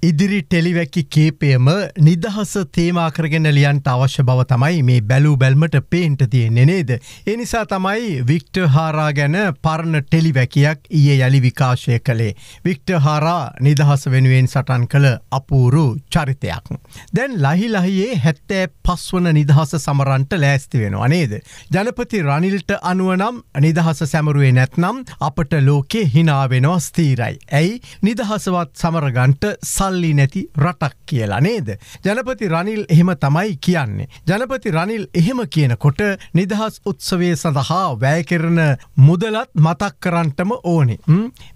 ඉදිරි ටෙලිවැකි කේපයම නිදහස තේමාකරගෙන ලියන්ට අවශ්‍ය බව තමයි මේ බැලූ බැල්මට පේන්ට තියෙන්නේ නේද. එනිසා තමයි වික්ට හාරා ගැන පරණ ටෙලිවැකයක් ඊය යළි විකාශය කළේ. වික්ට හාරා නිදහස වෙනුවෙන් සටන් කළ අපූරු චරිතයක්. දැන් ලහි ලහියේ හැත්තෑ පස්වන නිදහස සමරන්ට ලෑස්ති වෙනවා නේද. ජනපති රනිල්ට අනුවනම් නිදහස සැමරුවේ නැත්නම් අපට ලෝකේ හිනාවෙනවා ස්තීරයි. ඇයි නිදහසවත් සමරගන්ට සල්. සල්ලි නැති රටක් කියලා නේද. ජනපති රනිල් එහෙම තමයි කියන්නේ. ජනපති රනිල් එහෙම කියනකොට නිදහස් උත්සවේ සඳහා වැෑකරන මුදලත් මතක් කරන්ටම ඕනේ.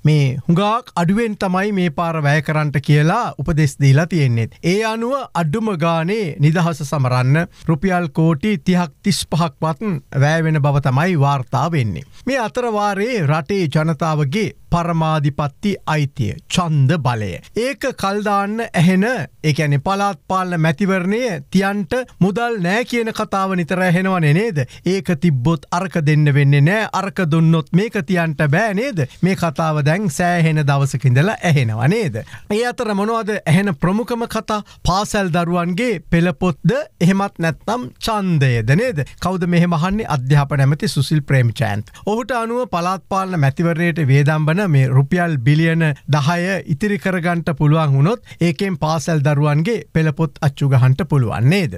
මේ හුඟාක් අඩුවෙන් තමයි මේ පාර වැය කරන්ට කියලා උපදෙස්දීලා තියෙන්නේෙත්. ඒ අනුව අඩ්ඩුම ගානේ නිදහස සමරන්න රුපියල් කෝටි තිහක් තිස් පහක්වත් වැෑවෙන බව තමයි වාර්තා වෙන්නේ. මේ අතරවාරයේ රටේ ජනතාවගේ පරමාධිපත්ති අයිතිය චන්ද බලය. ඒක කල්දාන්න ඇහෙන එකැනෙ පලාත් පාලන මැතිවරණය තියන්ට මුදල් නෑ කියන කතාව නිතර ඇහෙනවන නේද. ඒක තිබ්බොත් අර්ක දෙන්න වෙන්න නෑ අර්ක දුන්නොත් මේක තියන්ට බෑනේද මේ කතාව දැන් සෑහෙන දවසකින්දලා ඇහෙනවනේද. ඒ අතර මොනවද ඇහෙන ප්‍රමුඛම කතා පාසැල් දරුවන්ගේ පෙළපොත්ද එහෙමත් නැත්නම් චන්දයද නේද කවද මෙහමහන්නේ අධ්‍යාපනැමති සුසිල් ප්‍රේම්චෑන්ත්. ඔහුට අනුව පලාත්පාලන මැතිවරයට වේදම්බන මේ රුපියල් බිලියන දහය ඉතිරි කරගන්ට පුළුවන් වුණොත් ඒකෙන් පාසැල් දරුවන්ගේ පෙළපොත් අච්චුගහන්ට පුළුවන් නේද.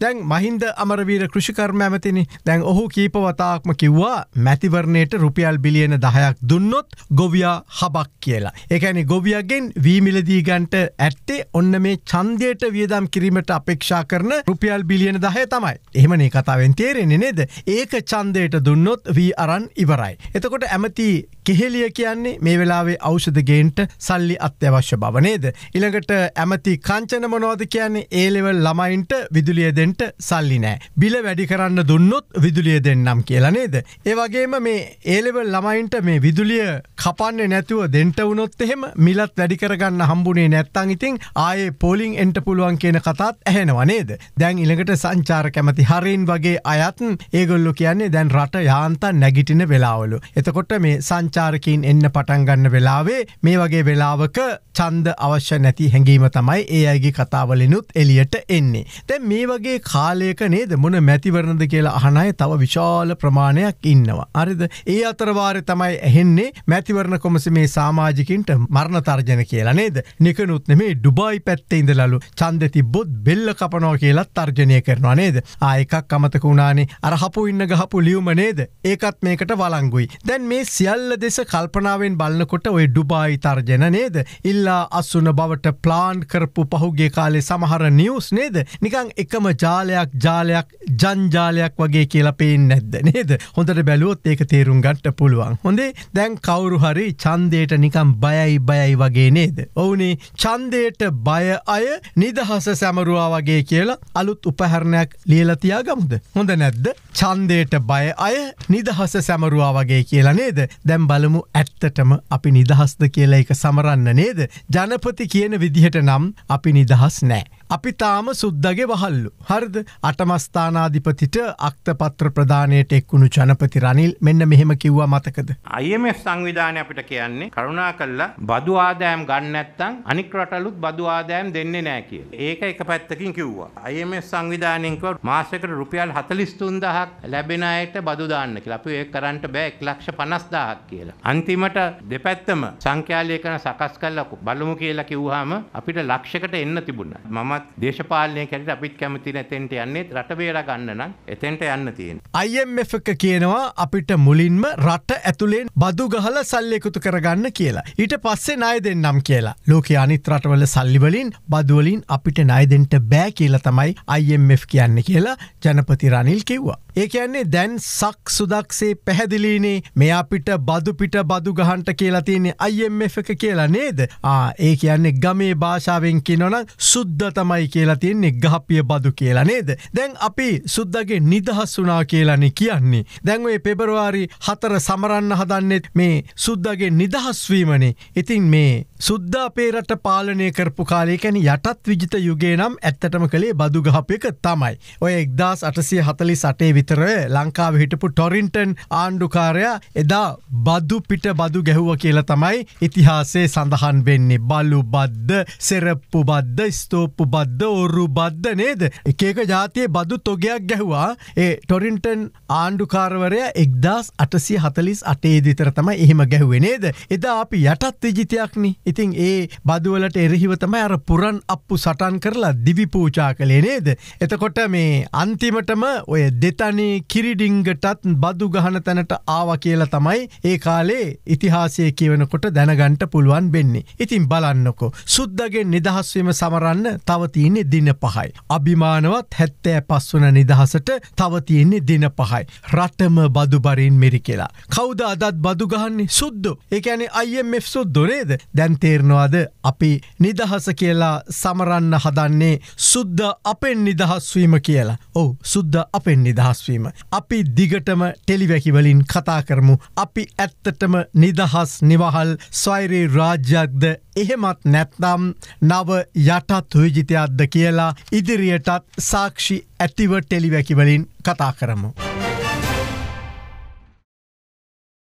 දැන් මහින්ද අමරවීර කෘෂිකර්ම ඇමතිනි දැන් ඔහු කීපවතාක්ම කිව්වා මැතිවරණයට රුපියල් බිලියන දහයක් දුන්නොත් ගොවියා හබක් කියලා. එකැනි ගොවියගෙන් වීමිලදීගන්ට ඇත්තේ ඔන්න මේ චන්දයට වියදම් කිරීමට අපේක්ෂා කරන රුපියල් බිලියන දහය තමයි. එහමනේ කතාවෙන් තේරෙන්නේ නේද. ඒක චන්දයට දුන්නොත් වී අරන් ඉවරයි. එතකොට ඇමති කෙහෙලිය කියන්න කියන්නේ මේ වෙලාවේ ෞෂධගේන්ට සල්ලි අත්‍යවශ්‍ය බවනේද. ඉළඟට ඇමති කංචන මොනෝද කියන්නේ ඒලෙවල් ළමයින්ට විදුලිය දෙෙන්ට සල්ලි නෑ. බිල වැඩි කරන්න දුන්නොත් විදුලිය දෙන්නම් කියලනේද. ඒවගේම මේ ඒලෙවල් ළමයින්ට මේ විදුලිය කපන්නේ නැතුව දෙන්ට වනොත් එහෙම මිලත් වැඩිකරගන්න හම්බුනේ නැත්තං ඉතින් ආයේ පෝලිං එන්ට පුළුවන් කියන කතාත් ඇහෙනවනේද. දැන් ඉළඟට සංචාර කැමති හරින් වගේ අයත්න් ඒගොල්ලු කියන්නේ දැන් රට යාන්තා නැගිටින වෙලාවලු. එතකොට මේ සංචාරකින් එන්න ඉන්න පටන්ගන්න වෙලාවේ මේ වගේ වෙලාවක චන්ද අවශ්‍ය නැති හැඟීම තමයි ඒ අගේ කතාවලනුත් එලියට එන්නේ. තැ මේ වගේ කාලයක නේද මොන මැතිවරණද කියලා අහනයි තව විශාල ප්‍රමාණයක් ඉන්නවා. අරිද ඒ අතරවාරය තමයි ඇහෙන්නේ මැතිවරණ කොමස මේ සාමාජිකින්ට මරණ තර්ජන කියලා නේද නිකනුත්න මේ ඩුබයි පැත්තේ ඉඳලලු චන්ද තිබ්බොත් බෙල්ල කපනෝ කියලත් තර්ජනය කරනවා නේද ආයකක් අමතක වුණානේ අරහපු ඉන්න ගහපු ලියුම නේද ඒකත් මේකට වලංගුයි. දැන් මේ සියල්ල දෙස කල්පන කල්පනාවෙන් බලන්නකොට ඔය ඩුබායි තර්ජන නේද ඉල්ලා අස්සුන බවට ප්ලාන් කරපු පහුගේ කාලේ සමහර නිියස් නේද නිකං එකම ජාලයක් ජාලයක් ජංජාලයක් වගේ කියලා පේෙන් නැද්ද නේද හොඳට බැලුවොත් ඒක තේරුම් ගට්ට පුළුවන් හොඳේ දැන් කවරු හරි චන්දයට නිකම් බයයි බයයි වගේ නේද ඔවුනේ චන්දයට බය අය නිදහස සැමරුවා වගේ කියලා අලුත් උපහැරණයක් ලියලතියා ගමුද හොඳ නැද්ද චන්දයට බය අය නිදහස සැමරුවා වගේ කියලා නේද දැම් බලමු ඇට් ඇත්තටම අපි නිදහස්ද කියලා එක සමරන්න නේද. ජනපති කියන විදිහට නම් අපි නිදහස් නෑ. අපි තාම සුද්දගේ වහල්ලු. හරිද අටමස්ථානාධිපතිට අක්තපත්‍ර ප්‍රධානයට එක්වුණු ජනපති රනිල් මෙන්න මෙහෙම කිව්වා මතකද. අයම සංවිධානය අපිට කියන්නේ කරුණා කල්ලා බදු ආදෑම් ගන්නත්තං අනිකරටලුත් බදු ආදෑම් දෙන්නේ නෑ කිය. ඒක එක පැත්තකින් කිව්වා. අයම සංවිධානයකව මාසකට රුපියල් හතලිස්තුන්දහක් ලැබෙන අයට බදුදාන්න කියලා අපි ඒ කරන්ට බෑ එක් ලක්ෂ පනස්දාහක් කියලා. අන්තිමට දෙපැත්තම සංඛ්‍යාලය කන සකස් කල්ලකු බලමු කියලා කිව්හම අපිට ලක්ෂකට එන්න තිබුණ. මම තාමත් දේශපාලනය කැරට අපිත් කැමති නැතෙන්ට යන්නේ රට බේර ගන්න නම් එතෙන්ට යන්න තියෙන. අයම්F එක කියනවා අපිට මුලින්ම රට ඇතුළෙන් බදු ගහල සල්ලෙකුතු කරගන්න කියලා. ඊට පස්සේ ණය දෙන්නම් කියලා. ලෝක අනිත් රටවල සල්ලිවලින් බදුවලින් අපිට ණයදෙන්ට බෑ කියලා තමයි අයම්F කියන්න කියලා ජනපති රනිල් කිව්වා. ඒ කියන්නේ දැන් සක් සුදක්සේ පැහැදිලීනේ මෙ අපිට බදුපිට බදු ගහන්ට කියලා තියෙනෙ අයම් එක කියලා නේද ආ ඒ කියන්නේ ගමේ භාෂාවෙන් කිනොනම් සුද්ධ තමයි කියලා තියෙන්නේ ගහපිය බදු කියලා නේද දැන් අපි සුද්දගේ නිදහස් වනා කියලනෙ කියන්නේ දැන් ඔය පෙබරවාරි හතර සමරන්න හදන්නෙත් මේ සුද්දගේ නිදහස්වීමනේ ඉතින් මේ සුද්ද අපේරට පාලනය කරපු කාලයකැන යටත් විජිත යුගේ නම් ඇත්තටම කළේ බදුගහපයක තමයි ඔය එක්දස් අටසිය හතලි සටේ විත විතර ලංකාව හිටපු ටොරින්ටන් ආණ්ඩුකාරයා එදා බද්දු පිට බදු ගැහුව කියල තමයි ඉතිහාසේ සඳහන් වෙන්නේ බලු බද්ධ සෙරප්පු බද්ධ ස්තෝප්පු බද්ධ ඔරු බද්ධ නේද එකක ජාතිය බදු තොගයක් ගැහවා ඒ ටොරින්ටන් ආණ්ඩුකාරවරය එක්දස් අටසි හතලිස් අටේ දිතර තමයි එහෙම ගැහුවෙනේද එදා අපි යටත් විජිතයක්න ඉතින් ඒ බදුවලට එරහිවතම අර පුරන් අප්පු සටන් කරලා දිවිපූචා කළේ නේද එතකොට මේ අන්තිමටම ඔය දෙතන් අනේ කිරිඩිංගටත් බදු ගහන තැනට ආව කියලා තමයි ඒ කාලේ ඉතිහාසය කියවනකොට දැනගන්ට පුළුවන් වෙන්නේ. ඉතින් බලන්නකෝ. සුද්දගෙන් නිදහස්වීම සමරන්න තවතියන්නේ දින පහයි. අභිමානවත් හැත්තෑ පස්වන නිදහසට තවතියන්නේ දින පහයි. රටම බදුබරින් මිරි කියලා. කෞද අදත් බදුගහන්නේ සුද්දු. එකැන අයම් සුද්දොනේද දැන්තේරනවාද අපි නිදහස කියලා සමරන්න හදන්නේ සුද්ද අපෙන් නිදහස්වීම කියලා. ඔවු සුද්ද අපෙන් නිදහස්ව. වෙනස්වීම. අපි දිගටම ටෙලිවැකිවලින් කතා කරමු. අපි ඇත්තටම නිදහස් නිවහල් ස්වෛරී රාජ්‍යයක්ද එහෙමත් නැත්නම් නව යටත් තුවිජිතයක්ද කියලා ඉදිරියටත් සාක්ෂි ඇතිව ටෙලිවැකිවලින් කතා කරමු.